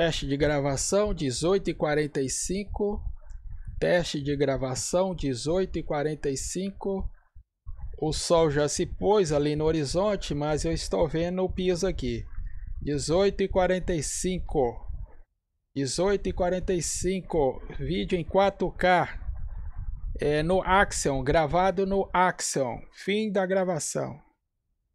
Teste de gravação 18 e 45. Teste de gravação 18 e 45. O sol já se pôs ali no horizonte, mas eu estou vendo o piso aqui. 18 e 45. 18 e 45. Vídeo em 4K. É, no Axion, gravado no Axion. Fim da gravação.